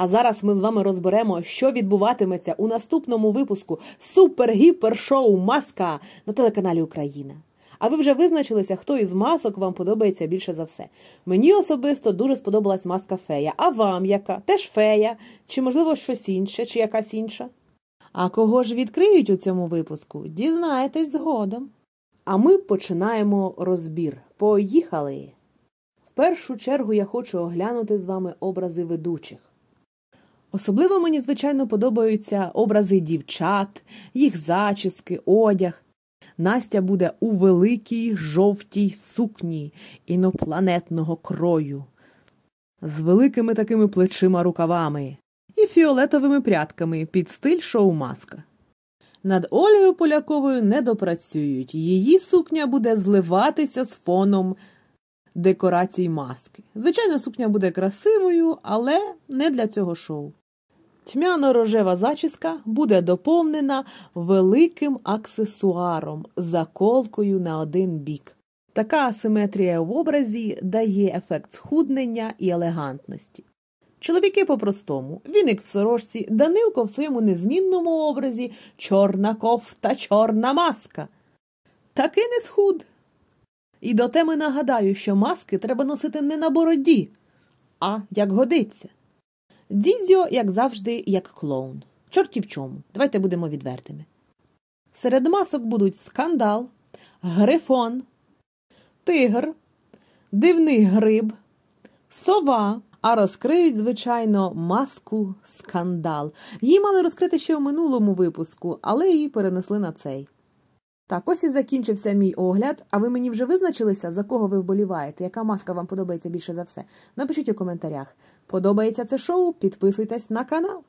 А зараз ми з вами розберемо, що відбуватиметься у наступному випуску супер-гіпер-шоу Маска на телеканалі Україна. А ви вже визначилися, хто із масок вам подобається більше за все. Мені особисто дуже сподобалась маска фея. А вам яка? Теж фея? Чи, можливо, щось інше, чи якась інша? А кого ж відкриють у цьому випуску? Дізнаєтесь згодом. А ми починаємо розбір. Поїхали! В першу чергу я хочу оглянути з вами образи ведучих. Особливо мені, звичайно, подобаються образи дівчат, їх зачіски, одяг. Настя буде у великій жовтій сукні інопланетного крою, з великими такими плечима рукавами і фіолетовими прядками під стиль шоу-маска. Над Олею Поляковою не допрацюють, її сукня буде зливатися з фоном декорацій маски. Звичайно, сукня буде красивою, але не для цього шоу. Тьмяно рожева зачіска буде доповнена великим аксесуаром, заколкою на один бік. Така асиметрія в образі дає ефект схуднення і елегантності. Чоловіки по-простому, віник в сорочці, Данилко в своєму незмінному образі, чорна кофта, чорна маска. Таки не схуд. І до теми нагадаю, що маски треба носити не на бороді, а як годиться. Дідзьо, як завжди, як клоун. Чорті в чому. Давайте будемо відвертими. Серед масок будуть скандал, грифон, тигр, дивний гриб, сова. А розкриють, звичайно, маску скандал. Її мали розкрити ще в минулому випуску, але її перенесли на цей. Так, ось і закінчився мій огляд. А ви мені вже визначилися, за кого ви вболіваєте? Яка маска вам подобається більше за все? Напишіть у коментарях. Подобається це шоу? Підписуйтесь на канал.